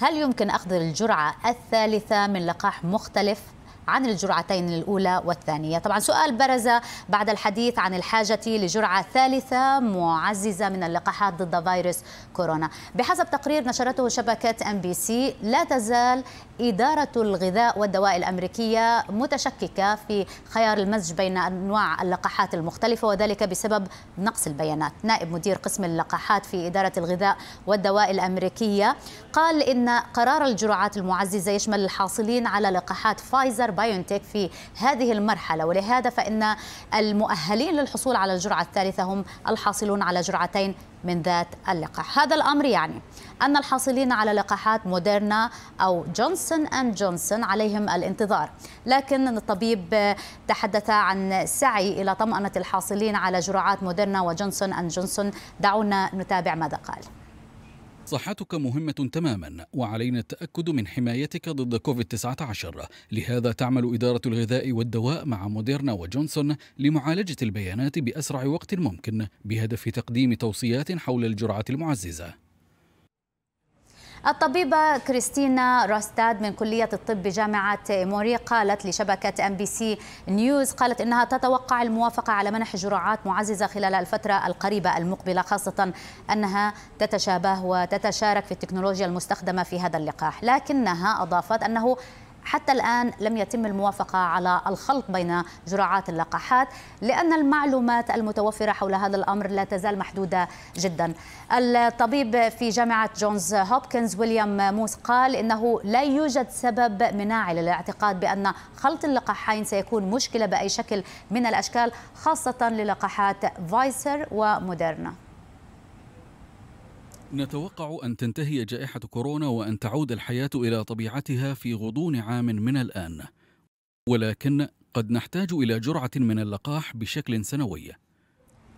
هل يمكن أخذ الجرعة الثالثة من لقاح مختلف عن الجرعتين الأولى والثانية طبعا سؤال برز بعد الحديث عن الحاجة لجرعة ثالثة معززة من اللقاحات ضد فيروس كورونا بحسب تقرير نشرته شبكة ام بي سي لا تزال إدارة الغذاء والدواء الأمريكية متشككة في خيار المزج بين أنواع اللقاحات المختلفة وذلك بسبب نقص البيانات نائب مدير قسم اللقاحات في إدارة الغذاء والدواء الأمريكية قال إن قرار الجرعات المعززة يشمل الحاصلين على لقاحات فايزر بايونتك في هذه المرحلة ولهذا فإن المؤهلين للحصول على الجرعة الثالثة هم الحاصلون على جرعتين من ذات اللقاح هذا الأمر يعني أن الحاصلين على لقاحات موديرنا أو جونسون أند جونسون عليهم الانتظار لكن الطبيب تحدث عن سعي إلى طمأنة الحاصلين على جرعات موديرنا وجونسون أند جونسون دعونا نتابع ماذا قال صحتك مهمة تماما وعلينا التأكد من حمايتك ضد كوفيد-19 لهذا تعمل إدارة الغذاء والدواء مع موديرنا وجونسون لمعالجة البيانات بأسرع وقت ممكن بهدف تقديم توصيات حول الجرعة المعززة الطبيبة كريستينا راستاد من كلية الطب بجامعة موري قالت لشبكة ام بي سي نيوز قالت انها تتوقع الموافقة على منح جرعات معززة خلال الفترة القريبة المقبلة خاصة انها تتشابه وتتشارك في التكنولوجيا المستخدمة في هذا اللقاح لكنها اضافت انه حتى الآن لم يتم الموافقة على الخلط بين جرعات اللقاحات لأن المعلومات المتوفرة حول هذا الأمر لا تزال محدودة جدا الطبيب في جامعة جونز هوبكنز ويليام موس قال إنه لا يوجد سبب مناعي للاعتقاد بأن خلط اللقاحين سيكون مشكلة بأي شكل من الأشكال خاصة للقاحات فايسر وموديرنا نتوقع أن تنتهي جائحة كورونا وأن تعود الحياة إلى طبيعتها في غضون عام من الآن ولكن قد نحتاج إلى جرعة من اللقاح بشكل سنوي